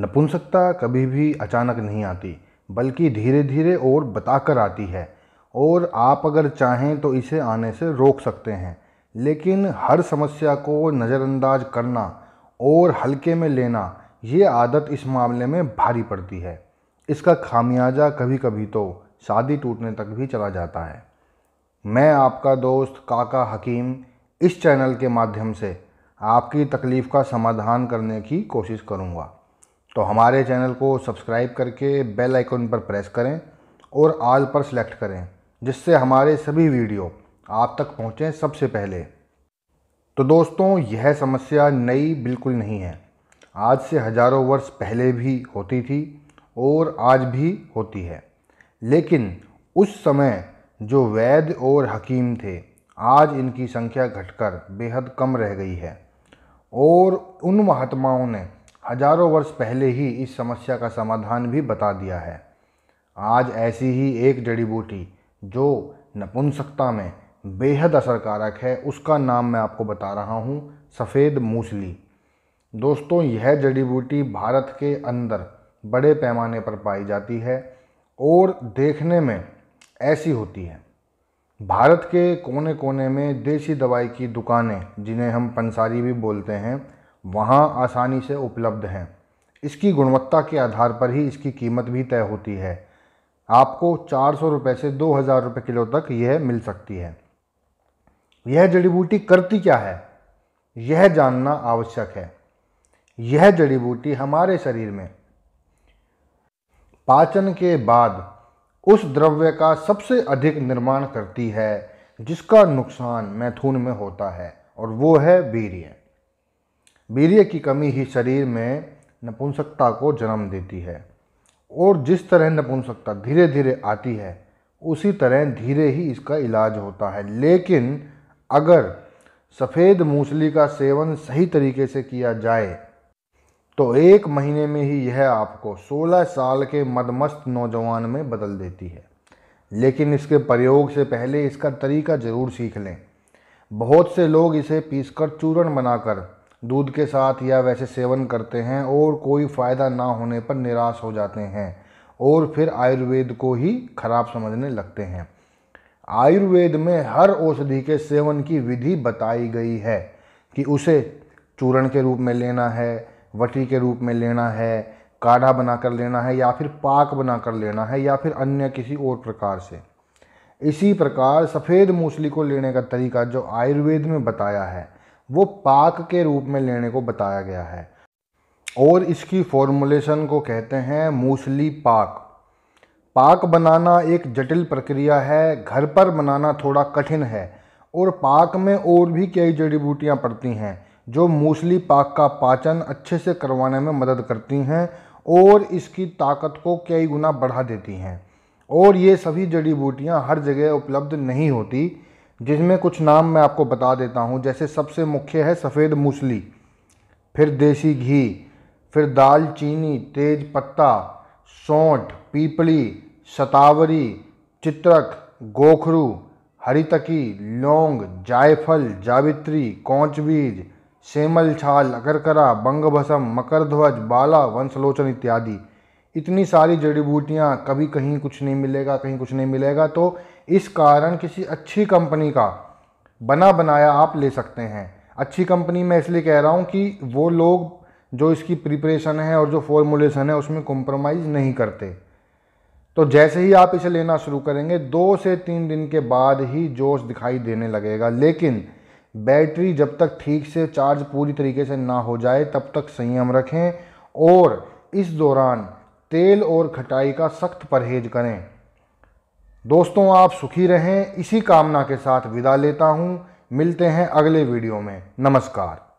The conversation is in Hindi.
नपुंसकता कभी भी अचानक नहीं आती बल्कि धीरे धीरे और बताकर आती है और आप अगर चाहें तो इसे आने से रोक सकते हैं लेकिन हर समस्या को नज़रअंदाज करना और हल्के में लेना ये आदत इस मामले में भारी पड़ती है इसका खामियाजा कभी कभी तो शादी टूटने तक भी चला जाता है मैं आपका दोस्त काका हकीम इस चैनल के माध्यम से आपकी तकलीफ़ का समाधान करने की कोशिश करूँगा तो हमारे चैनल को सब्सक्राइब करके बेल आइकन पर प्रेस करें और आल पर सेलेक्ट करें जिससे हमारे सभी वीडियो आप तक पहुँचें सबसे पहले तो दोस्तों यह समस्या नई बिल्कुल नहीं है आज से हजारों वर्ष पहले भी होती थी और आज भी होती है लेकिन उस समय जो वैद और हकीम थे आज इनकी संख्या घटकर बेहद कम रह गई है और उन महात्माओं ने हजारों वर्ष पहले ही इस समस्या का समाधान भी बता दिया है आज ऐसी ही एक जड़ी बूटी जो नपुंसकता में बेहद असरकारक है उसका नाम मैं आपको बता रहा हूँ सफ़ेद मूसली दोस्तों यह जड़ी बूटी भारत के अंदर बड़े पैमाने पर पाई जाती है और देखने में ऐसी होती है भारत के कोने कोने में देसी दवाई की दुकानें जिन्हें हम पंसारी भी बोलते हैं वहाँ आसानी से उपलब्ध हैं इसकी गुणवत्ता के आधार पर ही इसकी कीमत भी तय होती है आपको चार सौ रुपये से दो हज़ार रुपये किलो तक यह मिल सकती है यह जड़ी बूटी करती क्या है यह जानना आवश्यक है यह जड़ी बूटी हमारे शरीर में पाचन के बाद उस द्रव्य का सबसे अधिक निर्माण करती है जिसका नुकसान मैथुन में होता है और वो है वीर्य वीर्य की कमी ही शरीर में नपुंसकता को जन्म देती है और जिस तरह नपुंसकता धीरे धीरे आती है उसी तरह धीरे ही इसका इलाज होता है लेकिन अगर सफ़ेद मूसली का सेवन सही तरीके से किया जाए तो एक महीने में ही यह आपको 16 साल के मदमस्त नौजवान में बदल देती है लेकिन इसके प्रयोग से पहले इसका तरीका ज़रूर सीख लें बहुत से लोग इसे पीसकर चूर्ण बनाकर दूध के साथ या वैसे सेवन करते हैं और कोई फ़ायदा ना होने पर निराश हो जाते हैं और फिर आयुर्वेद को ही खराब समझने लगते हैं आयुर्वेद में हर औषधि के सेवन की विधि बताई गई है कि उसे चूर्ण के रूप में लेना है वटी के रूप में लेना है काढ़ा बनाकर लेना है या फिर पाक बनाकर लेना है या फिर अन्य किसी और प्रकार से इसी प्रकार सफ़ेद मूसली को लेने का तरीका जो आयुर्वेद में बताया है वो पाक के रूप में लेने को बताया गया है और इसकी फॉर्मुलेशन को कहते हैं मूसली पाक पाक बनाना एक जटिल प्रक्रिया है घर पर बनाना थोड़ा कठिन है और पाक में और भी कई जड़ी बूटियाँ पड़ती हैं जो मूसली पाक का पाचन अच्छे से करवाने में मदद करती हैं और इसकी ताकत को कई गुना बढ़ा देती हैं और ये सभी जड़ी बूटियाँ हर जगह उपलब्ध नहीं होती जिसमें कुछ नाम मैं आपको बता देता हूँ जैसे सबसे मुख्य है सफ़ेद मूसली फिर देसी घी फिर दाल चीनी तेज पत्ता सौठ पीपली शतावरी चित्रक गोखरू हरितकी लौंग जायफल जावित्री कौच बीज सेमल छाल अकरकरा बंगभसम मकरध्वज बाला वंशलोचन इत्यादि इतनी सारी जड़ी बूटियाँ कभी कहीं कुछ नहीं मिलेगा कहीं कुछ नहीं मिलेगा तो इस कारण किसी अच्छी कंपनी का बना बनाया आप ले सकते हैं अच्छी कंपनी मैं इसलिए कह रहा हूँ कि वो लोग जो इसकी प्रिपरेशन है और जो फॉर्मुलेशन है उसमें कॉम्प्रोमाइज़ नहीं करते तो जैसे ही आप इसे लेना शुरू करेंगे दो से तीन दिन के बाद ही जोश दिखाई देने लगेगा लेकिन बैटरी जब तक ठीक से चार्ज पूरी तरीके से ना हो जाए तब तक संयम रखें और इस दौरान तेल और खटाई का सख्त परहेज करें दोस्तों आप सुखी रहें इसी कामना के साथ विदा लेता हूँ मिलते हैं अगले वीडियो में नमस्कार